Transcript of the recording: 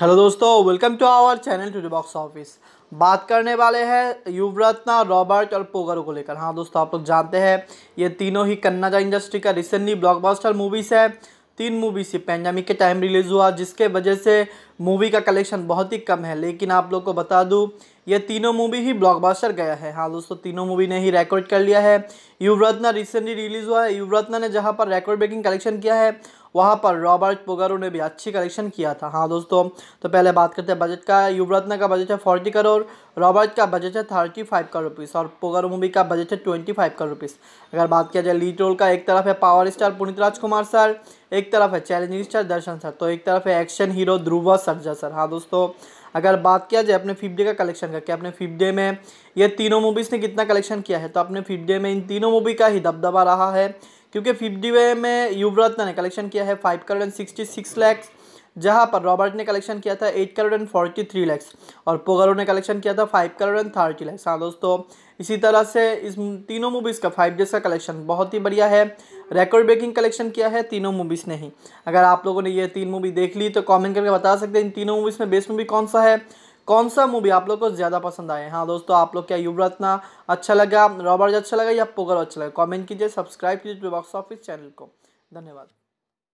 hello दोस्तों welcome to our channel to box office बात करने वाले हैं युवरत्ना रॉबर्ट और पोगर को लेकर हाँ दोस्तों आप लोग जानते हैं ये तीनों ही कन्नाजा इंडस्ट्री का रिसेंटली ब्लॉकबस्टर मूवीज़ है तीन मूवीज ही पैंडमिक के टाइम रिलीज़ हुआ जिसके वजह से मूवी का कलेक्शन बहुत ही कम है लेकिन आप लोग को बता दूँ ये तीनों मूवी ही ब्लॉकबस्टर गया है हाँ दोस्तों तीनों मूवी ने ही रिकॉर्ड कर लिया है युवरत्ना रिसेंटली रिलीज़ हुआ है युवरत्ना ने जहाँ पर रिकॉर्ड ब्रेकिंग कलेक्शन किया है वहाँ पर रॉबर्ट पोगारो ने भी अच्छी कलेक्शन किया था हाँ दोस्तों तो पहले बात करते हैं बजट का युवरत्ना का बजट है फोर्टी करोड़ रॉबर्ट का बजट है थर्टी फाइव करोड़ रुपीस और पोगारो मूवी का बजट है ट्वेंटी फाइव करोड़ रुपीस अगर बात किया जाए लीड रोल का एक तरफ है power star Puneeth Rajkumar sir एक तरफ है चैलेंजिंग स्टार दर्शन सर तो एक तरफ है action hero Dhruva Sarja sir हाँ दोस्तों अगर बात किया जाए अपने फिफ्थ डे का कलेक्शन का कि अपने फिफ्थ डे में ये तीनों मूवीज़ ने कितना कलेक्शन किया है तो अपने फिफ्थ डे में इन तीनों मूवी का ही दबदबा रहा है क्योंकि फिफ्थ डे में युवरत्न ने कलेक्शन किया है five crore and sixty six lakhs जहाँ पर रॉबर्ट ने कलेक्शन किया था eight crore and forty three lakhs और पोगरो ने कलेक्शन किया था five crore and thirty lakhs हाँ दोस्तों इसी तरह से इस तीनों मूवीज़ का फाइव डेज का कलेक्शन बहुत ही बढ़िया है रिकॉर्ड ब्रेकिंग कलेक्शन किया है तीनों मूवीज़ ने ही अगर आप लोगों ने ये तीन मूवी देख ली तो कॉमेंट करके बता सकते हैं इन तीनों मूवीज़ में बेस्ट मूवी कौन सा है कौन सा मूवी आप लोग को ज़्यादा पसंद आए हाँ दोस्तों आप लोग क्या युवरत्ना अच्छा लगा रॉबर्ट अच्छा लगा या पोगल अच्छा लगा कॉमेंट कीजिए सब्सक्राइब कीजिए बॉक्स ऑफिस चैनल को धन्यवाद